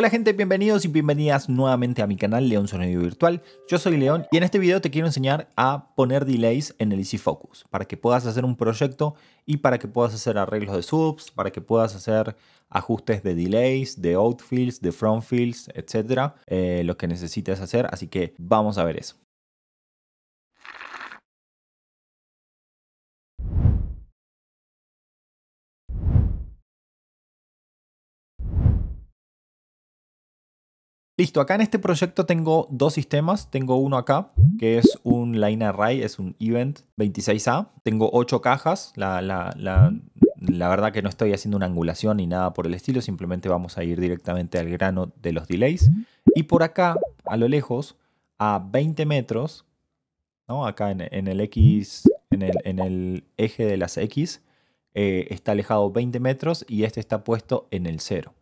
Hola gente, bienvenidos y bienvenidas nuevamente a mi canal León Sonido Virtual. Yo soy León y en este video te quiero enseñar a poner delays en el Easy Focus para que puedas hacer un proyecto y para que puedas hacer arreglos de subs, para que puedas hacer ajustes de delays, de outfields, de frontfields, etcétera, eh, lo que necesites hacer. Así que vamos a ver eso. Listo, acá en este proyecto tengo dos sistemas. Tengo uno acá, que es un line array, es un event 26A. Tengo ocho cajas. La, verdad que no estoy haciendo una angulación ni nada por el estilo, simplemente vamos a ir directamente al grano de los delays. Y por acá, a lo lejos, a 20 metros, ¿no? acá en, el X, en el, eje de las X, eh, está alejado 20 metros y este está puesto en el cero.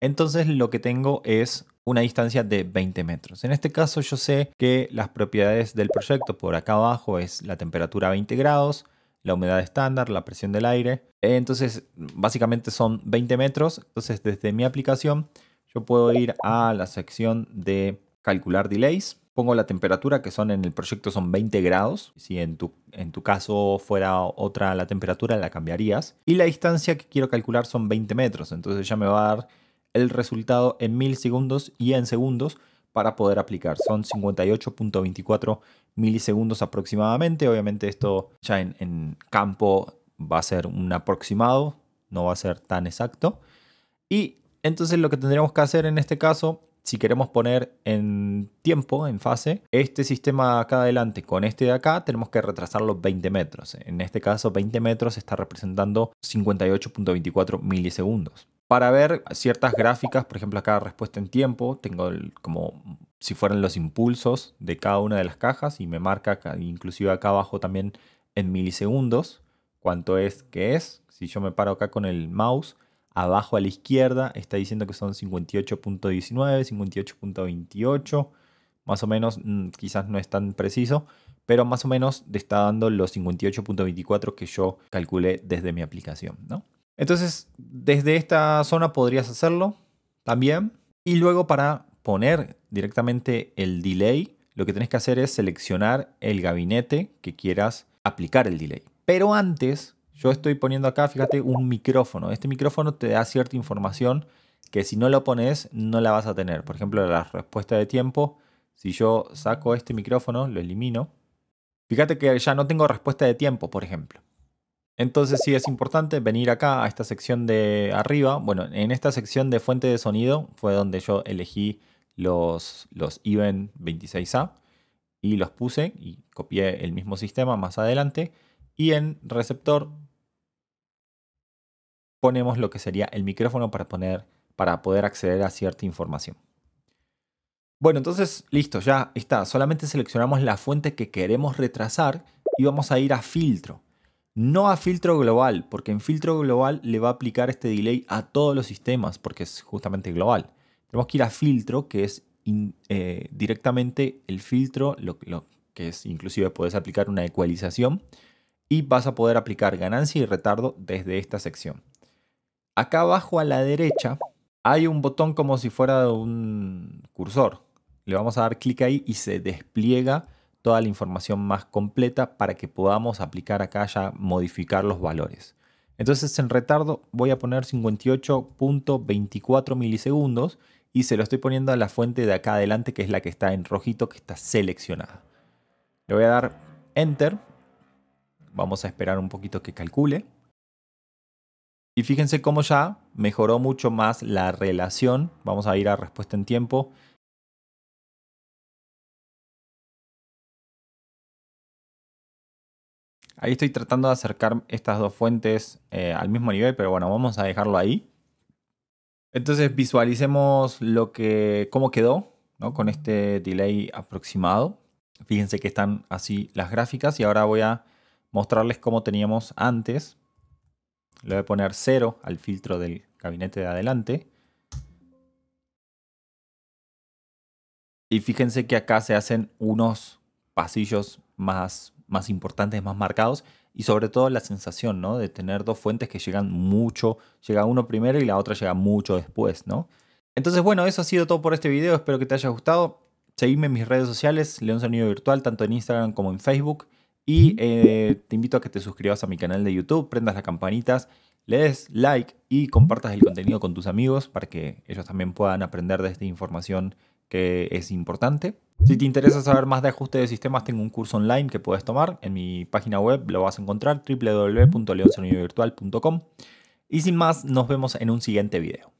Entonces lo que tengo es una distancia de 20 metros. En este caso yo sé que las propiedades del proyecto por acá abajo es la temperatura 20 grados, la humedad estándar, la presión del aire. Entonces básicamente son 20 metros. Entonces desde mi aplicación yo puedo ir a la sección de calcular delays. Pongo la temperatura que son en el proyecto son 20 grados. Si en tu, en tu caso fuera otra la temperatura la cambiarías. Y la distancia que quiero calcular son 20 metros. Entonces ya me va a dar el resultado en milisegundos y en segundos para poder aplicar. Son 58.24 milisegundos aproximadamente. Obviamente esto ya en, campo va a ser un aproximado, no va a ser tan exacto. Y entonces lo que tendríamos que hacer en este caso, si queremos poner en tiempo, en fase, este sistema acá adelante con este de acá, tenemos que retrasarlo 20 metros. En este caso 20 metros está representando 58.24 milisegundos para ver ciertas gráficas, por ejemplo acá respuesta en tiempo, tengo como si fueran los impulsos de cada una de las cajas y me marca inclusive acá abajo también en milisegundos cuánto es que es. Si yo me paro acá con el mouse, abajo a la izquierda está diciendo que son 58.19, 58.28, más o menos, mm, quizás no es tan preciso, pero más o menos está dando los 58.24 que yo calculé desde mi aplicación, ¿no? Entonces, desde esta zona podrías hacerlo también. Y luego para poner directamente el delay, lo que tenés que hacer es seleccionar el gabinete que quieras aplicar el delay. Pero antes, yo estoy poniendo acá, fíjate, un micrófono. Este micrófono te da cierta información que si no lo pones no la vas a tener. Por ejemplo, la respuesta de tiempo, si yo saco este micrófono, lo elimino. Fíjate que ya no tengo respuesta de tiempo, por ejemplo. Entonces sí es importante venir acá a esta sección de arriba. Bueno, en esta sección de fuente de sonido fue donde yo elegí los, los Even 26A y los puse y copié el mismo sistema más adelante. Y en receptor ponemos lo que sería el micrófono para, poner, para poder acceder a cierta información. Bueno, entonces listo, ya está. Solamente seleccionamos la fuente que queremos retrasar y vamos a ir a filtro. No a filtro global, porque en filtro global le va a aplicar este delay a todos los sistemas, porque es justamente global. Tenemos que ir a filtro, que es eh, directamente el filtro, lo, que es inclusive puedes aplicar una ecualización y vas a poder aplicar ganancia y retardo desde esta sección. Acá abajo a la derecha hay un botón como si fuera un cursor. Le vamos a dar clic ahí y se despliega toda la información más completa para que podamos aplicar acá ya modificar los valores. Entonces en retardo voy a poner 58.24 milisegundos y se lo estoy poniendo a la fuente de acá adelante que es la que está en rojito, que está seleccionada. Le voy a dar Enter. Vamos a esperar un poquito que calcule. Y fíjense cómo ya mejoró mucho más la relación. Vamos a ir a respuesta en tiempo Ahí estoy tratando de acercar estas dos fuentes eh, al mismo nivel, pero bueno, vamos a dejarlo ahí. Entonces visualicemos lo que, cómo quedó con este delay aproximado. Fíjense que están así las gráficas y ahora voy a mostrarles cómo teníamos antes. Le voy a poner 0 al filtro del gabinete de adelante. Y fíjense que acá se hacen unos pasillos más más importantes, más marcados, y sobre todo la sensación, ¿no? De tener dos fuentes que llegan mucho, llega uno primero y la otra llega mucho después, ¿no? Entonces, bueno, eso ha sido todo por este video, espero que te haya gustado. Seguime en mis redes sociales, León Sonido Virtual, tanto en Instagram como en Facebook. Y eh, te invito a que te suscribas a mi canal de YouTube, prendas las campanitas, le des like y compartas el contenido con tus amigos para que ellos también puedan aprender de esta información que es importante. Si te interesa saber más de ajuste de sistemas, tengo un curso online que puedes tomar. En mi página web lo vas a encontrar www.leonsonidovirtual.com. Y sin más, nos vemos en un siguiente video.